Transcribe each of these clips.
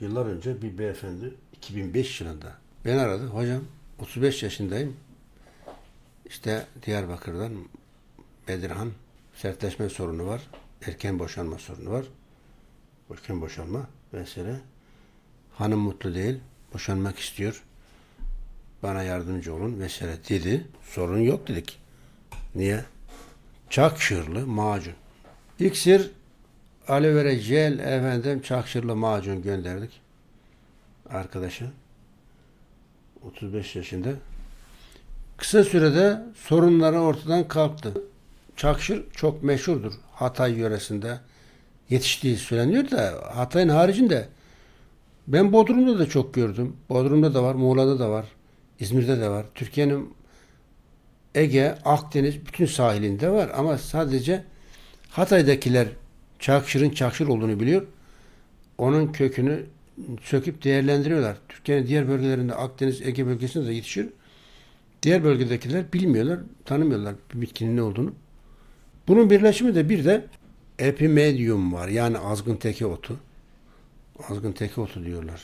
Yıllar önce bir beyefendi 2005 yılında beni aradı. Hocam 35 yaşındayım. İşte Diyarbakır'dan Bedirhan sertleşme sorunu var. Erken boşanma sorunu var. Erken boşanma vesaire. Hanım mutlu değil. Boşanmak istiyor. Bana yardımcı olun vesaire dedi. Sorun yok dedik. Niye? Çakşırlı macun. İksir aloe vera jel efendim çakşırlı macun gönderdik arkadaşa. 35 yaşında. Kısa sürede sorunları ortadan kalktı. Çakşır çok meşhurdur Hatay yöresinde. Yetiştiği söyleniyor da Hatay'ın haricinde ben Bodrum'da da çok gördüm. Bodrum'da da var, Muğla'da da var, İzmir'de de var. Türkiye'nin Ege, Akdeniz bütün sahilinde var ama sadece Hatay'dakiler çakşırın çakşır olduğunu biliyor. Onun kökünü söküp değerlendiriyorlar. Türkiye'nin diğer bölgelerinde Akdeniz, Ege bölgesinde de yetişir. Diğer bölgedekiler bilmiyorlar, tanımıyorlar bir bitkinin ne olduğunu. Bunun birleşimi de bir de epimedium var. Yani azgın teke otu. Azgın teke otu diyorlar.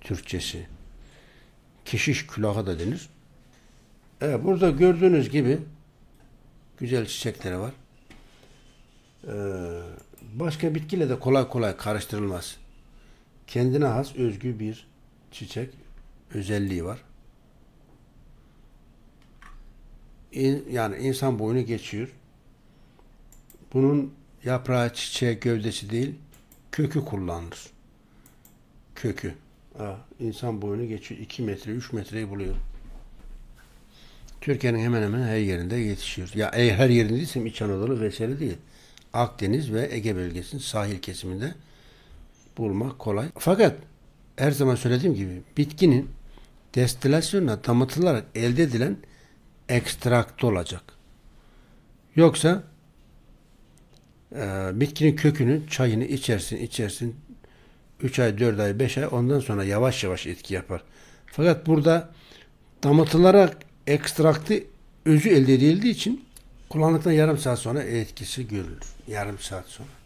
Türkçesi. Keşiş külahı da denir. Evet, burada gördüğünüz gibi güzel çiçekleri var. Ee, başka bitkiyle de kolay kolay karıştırılmaz. Kendine has özgü bir çiçek özelliği var. İn, yani insan boyunu geçiyor. Bunun yaprağı, çiçeği, gövdesi değil, kökü kullanılır. Kökü. Ha, insan boyunu geçiyor. 2 metre, 3 metreyi buluyor. Türkiye'nin hemen hemen her yerinde yetişiyor. Ya e, her yerinde değilsem İç Anadolu vesaire değil. Akdeniz ve Ege bölgesinin sahil kesiminde bulmak kolay. Fakat her zaman söylediğim gibi bitkinin destilasyonla damıtılarak elde edilen ekstraktı olacak. Yoksa e, bitkinin kökünü, çayını içersin, içersin. 3 ay, 4 ay, 5 ay ondan sonra yavaş yavaş etki yapar. Fakat burada damıtılarak ekstraktı özü elde edildiği için Kullandıktan yarım saat sonra etkisi görülür. Yarım saat sonra.